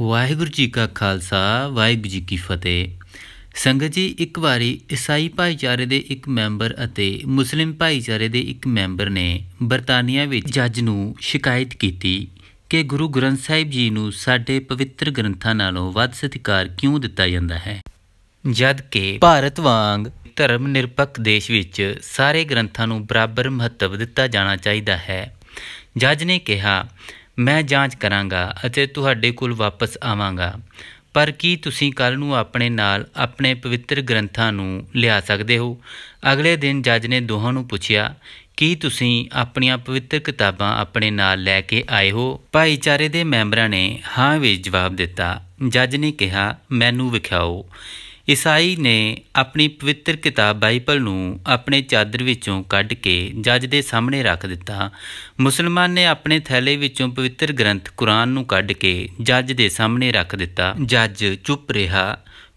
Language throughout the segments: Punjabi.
ਵਾਹਿਗੁਰੂ ਜੀ ਕਾ ਖਾਲਸਾ ਵਾਹਿਗੁਰੂ ਜੀ ਕੀ ਫਤਿਹ ਸੰਗਤ ਜੀ ਇੱਕ ਵਾਰੀ ਈਸਾਈ ਭਾਈਚਾਰੇ ਦੇ ਇੱਕ ਮੈਂਬਰ ਅਤੇ ਮੁਸਲਿਮ ਭਾਈਚਾਰੇ ਦੇ ਇੱਕ ਮੈਂਬਰ ਨੇ ਬਰਤਾਨੀਆ ਵਿੱਚ ਜੱਜ ਨੂੰ ਸ਼ਿਕਾਇਤ ਕੀਤੀ ਕਿ ਗੁਰੂ ਗ੍ਰੰਥ ਸਾਹਿਬ ਜੀ ਨੂੰ ਸਾਡੇ ਪਵਿੱਤਰ ਗ੍ਰੰਥਾਂ ਨਾਲੋਂ ਵੱਧ ਸਤਿਕਾਰ ਕਿਉਂ ਦਿੱਤਾ ਜਾਂਦਾ ਹੈ ਜਦ ਕਿ ਭਾਰਤ ਵਾਂਗ ਧਰਮ ਨਿਰਪੱਖ ਦੇਸ਼ ਵਿੱਚ ਸਾਰੇ ਗ੍ਰੰਥਾਂ ਨੂੰ ਬਰਾਬਰ ਮਹੱਤਵ ਦਿੱਤਾ ਜਾਣਾ ਚਾਹੀਦਾ ਹੈ ਜੱਜ ਨੇ ਕਿਹਾ ਮੈਂ ਜਾਂਚ ਕਰਾਂਗਾ ਅਤੇ ਤੁਹਾਡੇ ਕੋਲ ਵਾਪਸ ਆਵਾਂਗਾ ਪਰ ਕੀ ਤੁਸੀਂ ਕੱਲ ਨੂੰ ਆਪਣੇ ਨਾਲ ਆਪਣੇ ਪਵਿੱਤਰ ਗ੍ਰੰਥਾਂ ਨੂੰ ਲਿਆ ਸਕਦੇ ਹੋ ਅਗਲੇ ਦਿਨ ਜੱਜ ਨੇ ਦੋਹਾਂ ਨੂੰ ਪੁੱਛਿਆ ਕੀ ਤੁਸੀਂ ਆਪਣੀਆਂ ਪਵਿੱਤਰ ਕਿਤਾਬਾਂ ਆਪਣੇ ਨਾਲ ਲੈ ਕੇ ਆਏ ਹੋ ਭਾਈਚਾਰੇ ਦੇ ਮੈਂਬਰਾਂ ਨੇ ਹਾਂ ਵਿੱਚ ਜਵਾਬ ਦਿੱਤਾ ਜੱਜ ਨੇ ਕਿਹਾ ਮੈਨੂੰ ਵਿਖਾਓ ਈਸਾਈ ਨੇ ਆਪਣੀ ਪਵਿੱਤਰ ਕਿਤਾਬ ਬਾਈਬਲ ਨੂੰ ਆਪਣੇ ਚਾਦਰ ਵਿੱਚੋਂ ਕੱਢ ਕੇ ਜੱਜ ਦੇ ਸਾਹਮਣੇ ਰੱਖ ਦਿੱਤਾ ਮੁਸਲਮਾਨ ਨੇ ਆਪਣੇ ਥੈਲੇ ਵਿੱਚੋਂ ਪਵਿੱਤਰ ਗ੍ਰੰਥ ਕੁਰਾਨ ਨੂੰ ਕੱਢ ਕੇ ਜੱਜ ਦੇ ਸਾਹਮਣੇ ਰੱਖ ਦਿੱਤਾ ਜੱਜ ਚੁੱਪ ਰਿਹਾ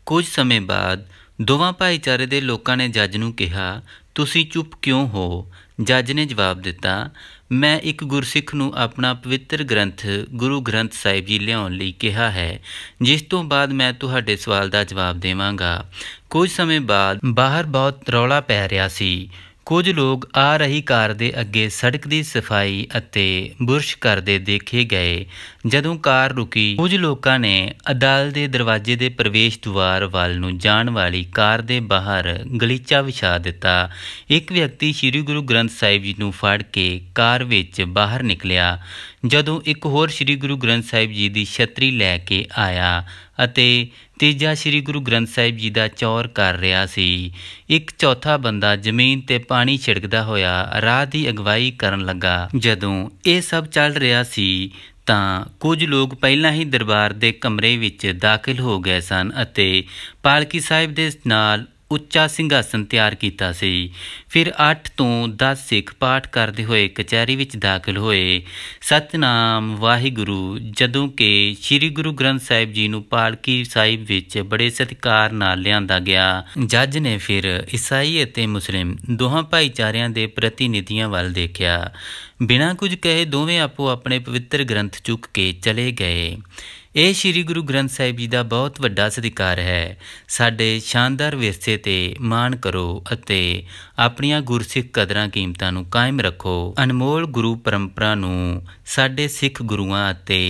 ਕੁਝ ਸਮੇਂ ਬਾਅਦ ਦੋਵਾਂ ਭਾਈਚਾਰੇ ਦੇ ਲੋਕਾਂ ਨੇ ਜੱਜ ਨੂੰ ਕਿਹਾ ਤੁਸੀਂ ਚੁੱਪ ਕਿਉਂ ਹੋ ਜੱਜ ਨੇ ਜਵਾਬ ਦਿੱਤਾ ਮੈਂ ਇੱਕ ਗੁਰਸਿੱਖ ਨੂੰ ਆਪਣਾ ਪਵਿੱਤਰ ਗ੍ਰੰਥ ਗੁਰੂ ਗ੍ਰੰਥ ਸਾਹਿਬ ਜੀ ਲਿਆਉਣ ਲਈ ਕਿਹਾ ਹੈ ਜਿਸ ਤੋਂ ਬਾਅਦ ਮੈਂ ਤੁਹਾਡੇ ਸਵਾਲ ਦਾ ਜਵਾਬ ਦੇਵਾਂਗਾ ਕੁਝ ਸਮੇਂ ਬਾਅਦ ਬਾਹਰ ਬਹੁਤ ਰੌਲਾ ਪੈ ਰਿਹਾ ਸੀ ਕੁਝ ਲੋਕ ਆ ਰਹੀ ਕਾਰ ਦੇ ਅੱਗੇ ਸੜਕ ਦੀ ਸਫਾਈ ਅਤੇ ਬੁਰਸ਼ ਕਰਦੇ ਦੇਖੇ ਗਏ ਜਦੋਂ ਕਾਰ ਰੁਕੀ ਕੁਝ ਲੋਕਾਂ ਨੇ ਅਦਾਲਤ ਦੇ ਦਰਵਾਜ਼ੇ ਦੇ ਪ੍ਰਵੇਸ਼ ਦੁਆਰ ਵੱਲ ਨੂੰ ਜਾਣ ਵਾਲੀ ਕਾਰ ਦੇ ਬਾਹਰ ਗਲੀਚਾ ਵਿਛਾ ਦਿੱਤਾ ਇੱਕ ਵਿਅਕਤੀ ਸ੍ਰੀ ਗੁਰੂ ਗ੍ਰੰਥ ਸਾਹਿਬ ਜੀ ਨੂੰ ਫੜ ਕੇ ਕਾਰ ਵਿੱਚ ਬਾਹਰ ਨਿਕਲਿਆ ਜਦੋਂ ਇੱਕ ਹੋਰ ਸ੍ਰੀ ਗੁਰੂ ਗ੍ਰੰਥ ਸਾਹਿਬ ਜੀ ਦੀ ਛਤਰੀ ਲੈ ਕੇ ਆਇਆ ਅਤੇ ਤੀਜਾ ਸ੍ਰੀ ਗੁਰੂ ਗ੍ਰੰਥ ਸਾਹਿਬ ਜੀ ਦਾ ਚੌਰ ਕਰ ਰਿਹਾ ਸੀ ਇੱਕ ਚੌਥਾ ਬੰਦਾ ਜ਼ਮੀਨ ਤੇ ਪਾਣੀ ਛਿੜਕਦਾ ਹੋਇਆ ਰਾਹ ਦੀ ਅਗਵਾਈ ਕਰਨ ਲੱਗਾ ਜਦੋਂ ਇਹ ਸਭ ਚੱਲ ਰਿਹਾ ਸੀ ਤਾਂ ਕੁਝ ਲੋਕ ਪਹਿਲਾਂ ਹੀ ਦਰਬਾਰ ਦੇ ਕਮਰੇ ਵਿੱਚ ਦਾਖਲ ਹੋ ਗਏ ਸਨ ਅਤੇ ਪਾਲਕੀ ਸਾਹਿਬ ਦੇ ਨਾਲ ਉੱਚਾ ਸਿੰਘਾਸਨ ਤਿਆਰ ਕੀਤਾ ਸੀ ਫਿਰ 8 ਤੋਂ 10 ਸਿੱਖ ਪਾਠ ਕਰਦੇ ਹੋਏ ਕਚਹਿਰੀ ਵਿੱਚ ਦਾਖਲ ਹੋਏ ਸਤਨਾਮ ਵਾਹਿਗੁਰੂ ਜਦੋਂ ਕਿ ਸ੍ਰੀ ਗੁਰੂ ਗ੍ਰੰਥ ਸਾਹਿਬ ਜੀ ਨੂੰ ਪਾਲਕੀ ਸਾਹਿਬ ਵਿੱਚ ਬੜੇ ਸਤਿਕਾਰ ਨਾਲ ਲਿਆਂਦਾ ਗਿਆ ਜੱਜ ਨੇ ਫਿਰ ਈਸਾਈ ਅਤੇ ਮੁਸਲਿਮ ਦੋਹਾਂ ਭਾਈਚਾਰਿਆਂ ਦੇ ਪ੍ਰਤੀਨਿਧੀਆਂ ਵੱਲ ਦੇਖਿਆ ਬਿਨਾਂ ਕੁਝ ਕਹੇ ਦੋਵੇਂ ਆਪੋ ਆਪਣੇ ਪਵਿੱਤਰ ਗ੍ਰੰਥ ਚੁੱਕ ਕੇ ਚਲੇ ਗਏ ਇਹ ਸ੍ਰੀ ਗੁਰੂ ਗ੍ਰੰਥ ਸਾਹਿਬ ਜੀ ਦਾ ਬਹੁਤ ਵੱਡਾ ਸਤਿਕਾਰ ਹੈ ਸਾਡੇ ਸ਼ਾਨਦਾਰ ਵਿਰਸੇ ਤੇ ਮਾਣ ਕਰੋ ਅਤੇ ਆਪਣੀਆਂ ਗੁਰਸਿੱਖ ਕਦਰਾਂ ਕੀਮਤਾਂ ਨੂੰ ਕਾਇਮ ਰੱਖੋ ਅਨਮੋਲ ਗੁਰੂ ਪਰੰਪਰਾ ਨੂੰ ਸਾਡੇ ਸਿੱਖ ਗੁਰੂਆਂ ਅਤੇ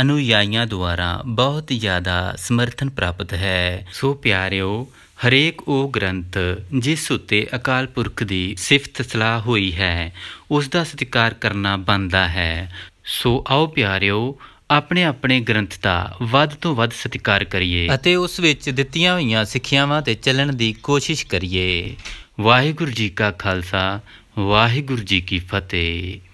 ਅਨੁਯਾਈਆਂ ਦੁਆਰਾ ਬਹੁਤ ਜ਼ਿਆਦਾ ਸਮਰਥਨ ਪ੍ਰਾਪਤ ਹੈ ਸੋ ਪਿਆਰਿਓ ਹਰੇਕ ਉਹ ਗ੍ਰੰਥ ਜਿਸ ਉਤੇ ਅਕਾਲ ਪੁਰਖ ਦੀ ਸਿਫਤ ਸਲਾਹ ਹੋਈ ਹੈ ਉਸ ਦਾ ਸਤਿਕਾਰ ਕਰਨਾ ਬਣਦਾ ਹੈ ਸੋ ਆਓ ਪਿਆਰਿਓ ਆਪਣੇ ਆਪਣੇ ਗ੍ਰੰਥ ਦਾ ਵੱਧ ਤੋਂ ਵੱਧ ਸਤਿਕਾਰ ਕਰੀਏ ਅਤੇ ਉਸ ਵਿੱਚ ਦਿੱਤੀਆਂ ਹੋਈਆਂ ਸਿੱਖਿਆਵਾਂ ਤੇ ਚੱਲਣ ਦੀ ਕੋਸ਼ਿਸ਼ ਕਰੀਏ ਵਾਹਿਗੁਰੂ ਜੀ ਕਾ ਖਾਲਸਾ ਵਾਹਿਗੁਰੂ ਜੀ ਕੀ ਫਤਿਹ